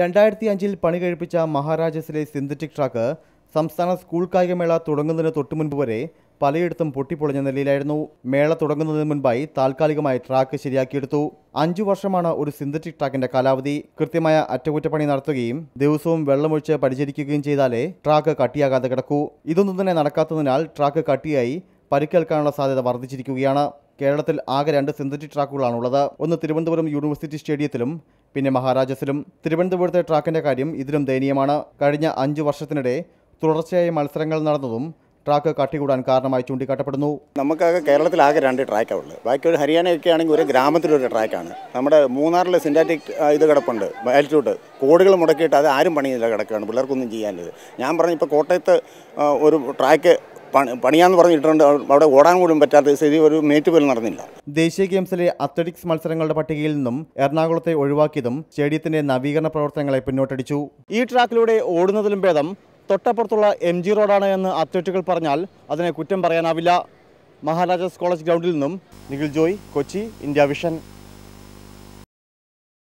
രണ്ടായിരത്തി അഞ്ചിൽ പണി കഴിപ്പിച്ച മഹാരാജസിലെ സിന്തറ്റിക് ട്രാക്ക് സംസ്ഥാന സ്കൂൾ കായികമേള തുടങ്ങുന്നതിന് തൊട്ടു മുൻപ് വരെ പലയിടത്തും പൊട്ടിപ്പൊളിഞ്ഞ നിലയിലായിരുന്നു മേള തുടങ്ങുന്നതിന് മുൻപായി താൽക്കാലികമായി ട്രാക്ക് ശരിയാക്കിയെടുത്തു അഞ്ചു വർഷമാണ് ഒരു സിന്തറ്റിക് ട്രാക്കിന്റെ കാലാവധി കൃത്യമായ അറ്റകുറ്റപ്പണി നടത്തുകയും ദിവസവും വെള്ളമൊഴിച്ച് പരിചരിക്കുകയും ചെയ്താലേ ട്രാക്ക് കട്ടിയാകാതെ കിടക്കൂ ഇതൊന്നും തന്നെ നടക്കാത്തതിനാൽ ട്രാക്ക് കട്ടിയായി പരിക്കേൽക്കാനുള്ള സാധ്യത വർദ്ധിച്ചിരിക്കുകയാണ് കേരളത്തിൽ ആകെ രണ്ട് സിന്തറ്റിക് ട്രാക്കുകളാണുള്ളത് ഒന്ന് തിരുവനന്തപുരം യൂണിവേഴ്സിറ്റി സ്റ്റേഡിയത്തിലും പിന്നെ മഹാരാജസിലും തിരുവനന്തപുരത്തെ ട്രാക്കിൻ്റെ കാര്യം ഇതിലും ദയനീയമാണ് കഴിഞ്ഞ അഞ്ചു വർഷത്തിനിടെ തുടർച്ചയായി മത്സരങ്ങൾ നടന്നതും ട്രാക്ക് കട്ടികൂടാൻ കാരണമായി ചൂണ്ടിക്കാട്ടപ്പെടുന്നു നമുക്കൊക്കെ കേരളത്തിലാകെ രണ്ട് ട്രാക്കുള്ളത് ബാക്കി ഒരു ഹരിയാനയൊക്കെ ആണെങ്കിൽ ഒരു ഗ്രാമത്തിലൊരു ട്രാക്കാണ് നമ്മുടെ മൂന്നാറിലെ സിൻറ്റാറ്റിക് ഇത് കിടപ്പുണ്ട് ആൽറ്റ്യൂഡ് കോടികൾ മുടക്കിയിട്ട് അത് ആരും പണിയില്ല കിടക്കുകയാണ് പിള്ളേർക്കൊന്നും ചെയ്യാനില്ല ഞാൻ പറഞ്ഞു ഇപ്പോൾ കോട്ടയത്ത് ഒരു ട്രാക്ക് പണിയാന്ന് പറഞ്ഞിട്ടുണ്ട് അവിടെ ഓടാൻ പോലും പറ്റാത്ത സ്ഥിതി ഒരു മേറ്റ് പോലും നടന്നില്ല ദേശീയ ഗെയിംസിലെ അത്ലറ്റിക്സ് മത്സരങ്ങളുടെ പട്ടികയിൽ നിന്നും എറണാകുളത്തെ ഒഴിവാക്കിയതും സ്റ്റേഡിയത്തിന്റെ നവീകരണ പ്രവർത്തനങ്ങളെ പിന്നോട്ടടിച്ചു ഈ ട്രാക്കിലൂടെ ഓടുന്നതിലും ഭേദം തൊട്ടപ്പുറത്തുള്ള എം ജി റോഡാണ് എന്ന് അത്ലറ്റുകൾ പറഞ്ഞാൽ അതിനെ കുറ്റം പറയാനാവില്ല മഹാരാജാസ് കോളേജ് ഗ്രൗണ്ടിൽ നിന്നും നിഖിൽ ജോയ് കൊച്ചി ഇന്ത്യ വിഷൻ